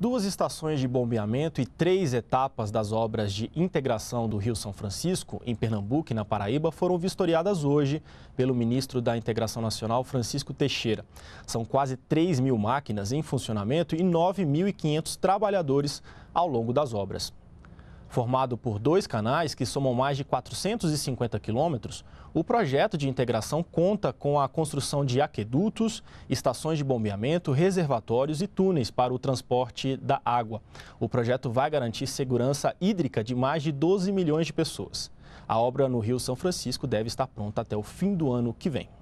Duas estações de bombeamento e três etapas das obras de integração do Rio São Francisco, em Pernambuco e na Paraíba, foram vistoriadas hoje pelo ministro da Integração Nacional, Francisco Teixeira. São quase 3 mil máquinas em funcionamento e 9.500 trabalhadores ao longo das obras. Formado por dois canais que somam mais de 450 quilômetros, o projeto de integração conta com a construção de aquedutos, estações de bombeamento, reservatórios e túneis para o transporte da água. O projeto vai garantir segurança hídrica de mais de 12 milhões de pessoas. A obra no Rio São Francisco deve estar pronta até o fim do ano que vem.